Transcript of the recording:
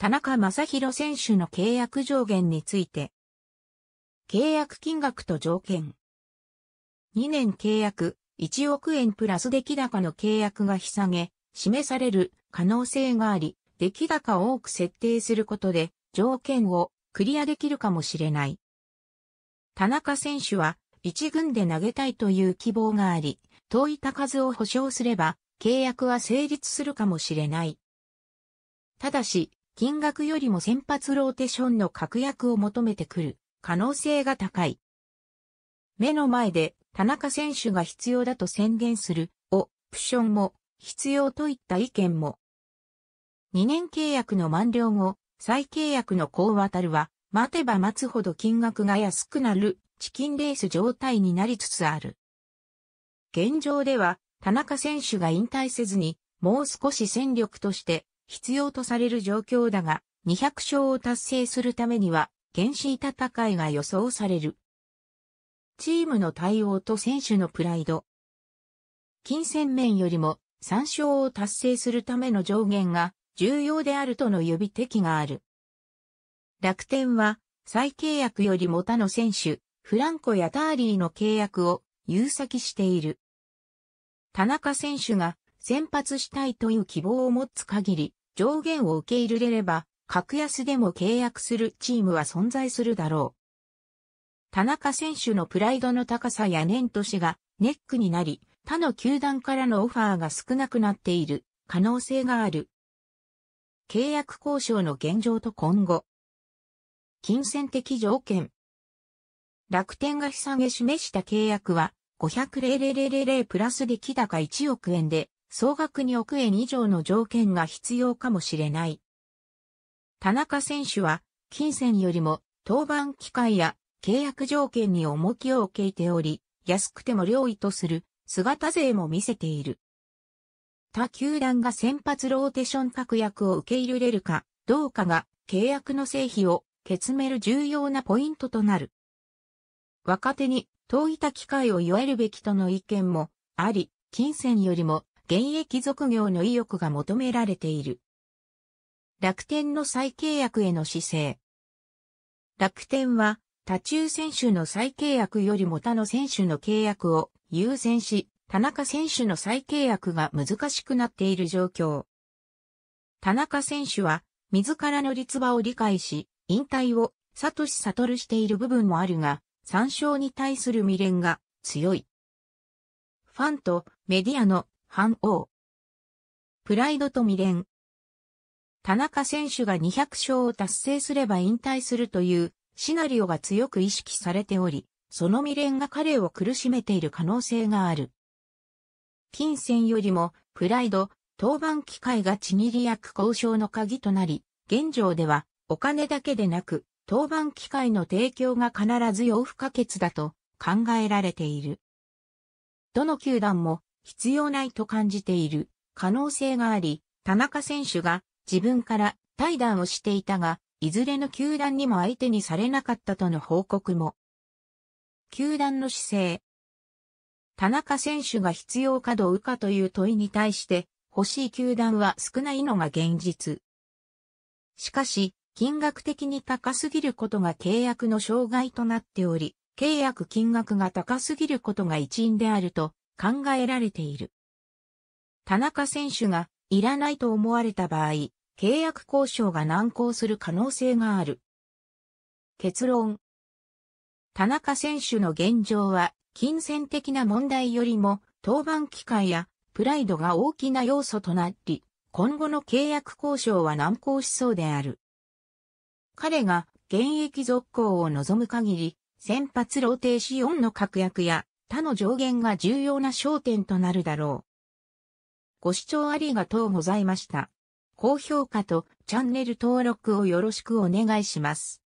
田中正宏選手の契約上限について、契約金額と条件、2年契約、1億円プラス出来高の契約が引き下げ、示される可能性があり、出来高を多く設定することで、条件をクリアできるかもしれない。田中選手は、一軍で投げたいという希望があり、遠いた数を保証すれば、契約は成立するかもしれない。ただし、金額よりも先発ローテションの確約を求めてくる可能性が高い。目の前で田中選手が必要だと宣言するオプションも必要といった意見も。2年契約の満了後、再契約の高渡るは、待てば待つほど金額が安くなるチキンレース状態になりつつある。現状では、田中選手が引退せずに、もう少し戦力として必要とされる状況だが、200勝を達成するためには、原始戦いが予想される。チームの対応と選手のプライド。金銭面よりも3勝を達成するための上限が重要であるとの指摘がある。楽天は再契約よりも他の選手、フランコやターリーの契約を有先している。田中選手が先発したいという希望を持つ限り、上限を受け入れれば、格安でも契約するチームは存在するだろう。田中選手のプライドの高さや年年がネックになり、他の球団からのオファーが少なくなっている可能性がある。契約交渉の現状と今後。金銭的条件。楽天が資下げ示した契約は、500,000プラス出来高1億円で、総額2億円以上の条件が必要かもしれない。田中選手は、金銭よりも、登板機会や契約条件に重きを置けており、安くても良いとする姿勢も見せている。他球団が先発ローテション確約を受け入れるかどうかが契約の成否を決める重要なポイントとなる。若手に遠いた機会を祝えるべきとの意見もあり、金銭よりも現役続業の意欲が求められている。楽天の再契約への姿勢。楽天は、他中選手の再契約よりも他の選手の契約を優先し、田中選手の再契約が難しくなっている状況。田中選手は、自らの立場を理解し、引退を、サトシルしている部分もあるが、参照に対する未練が強い。ファンとメディアの反応。プライドと未練。田中選手が200勝を達成すれば引退するというシナリオが強く意識されており、その未練が彼を苦しめている可能性がある。金銭よりもプライド、当番機会がちぎり役交渉の鍵となり、現状ではお金だけでなく、当番機会の提供が必ず要不可欠だと考えられている。どの球団も必要ないと感じている可能性があり、田中選手が自分から対談をしていたが、いずれの球団にも相手にされなかったとの報告も。球団の姿勢。田中選手が必要かどうかという問いに対して、欲しい球団は少ないのが現実。しかし、金額的に高すぎることが契約の障害となっており、契約金額が高すぎることが一因であると考えられている。田中選手がいらないと思われた場合、契約交渉が難航する可能性がある。結論。田中選手の現状は、金銭的な問題よりも、登板機会やプライドが大きな要素となり、今後の契約交渉は難航しそうである。彼が現役続行を望む限り、先発ローテーションの確約や他の上限が重要な焦点となるだろう。ご視聴ありがとうございました。高評価とチャンネル登録をよろしくお願いします。